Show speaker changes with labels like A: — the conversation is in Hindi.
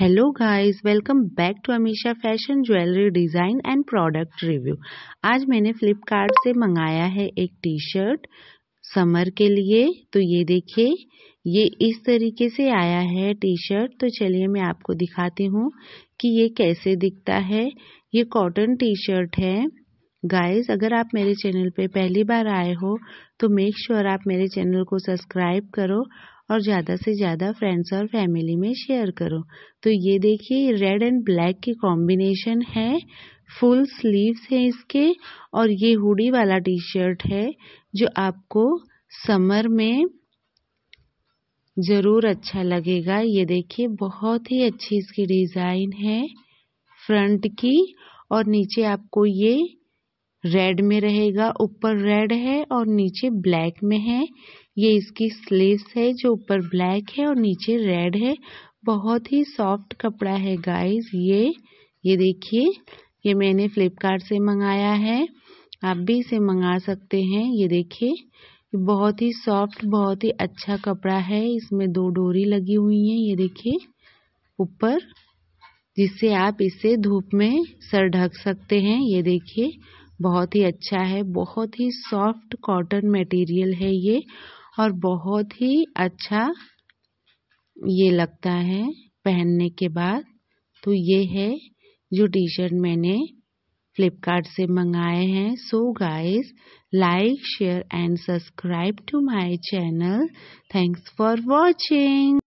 A: hello guys welcome back to Amisha fashion jewellery design and product review आज मैंने फ्लिपकार्ट से मंगाया है एक टी शर्ट समर के लिए तो ये देखिए ये इस तरीके से आया है टी शर्ट तो चलिए मैं आपको दिखाती हूँ कि ये कैसे दिखता है ये कॉटन टी शर्ट है गाइस अगर आप मेरे चैनल पे पहली बार आए हो तो मेक श्योर sure आप मेरे चैनल को सब्सक्राइब करो और ज़्यादा से ज़्यादा फ्रेंड्स और फैमिली में शेयर करो तो ये देखिए रेड एंड ब्लैक की कॉम्बिनेशन है फुल स्लीव्स हैं इसके और ये हुडी वाला टी शर्ट है जो आपको समर में ज़रूर अच्छा लगेगा ये देखिए बहुत ही अच्छी इसकी डिज़ाइन है फ्रंट की और नीचे आपको ये रेड में रहेगा ऊपर रेड है और नीचे ब्लैक में है ये इसकी स्लीव्स है जो ऊपर ब्लैक है और नीचे रेड है बहुत ही सॉफ्ट कपड़ा है गाइस ये ये देखिए ये मैंने फ्लिपकार्ट से मंगाया है आप भी इसे मंगा सकते हैं ये देखिए बहुत ही सॉफ्ट बहुत ही अच्छा कपड़ा है इसमें दो डोरी लगी हुई है ये देखिए ऊपर जिससे आप इसे धूप में सर ढक सकते हैं ये देखिए बहुत ही अच्छा है बहुत ही सॉफ्ट कॉटन मटेरियल है ये और बहुत ही अच्छा ये लगता है पहनने के बाद तो ये है जो टी शर्ट मैंने फ्लिपकार्ट से मंगाए हैं so guys like share and subscribe to my channel thanks for watching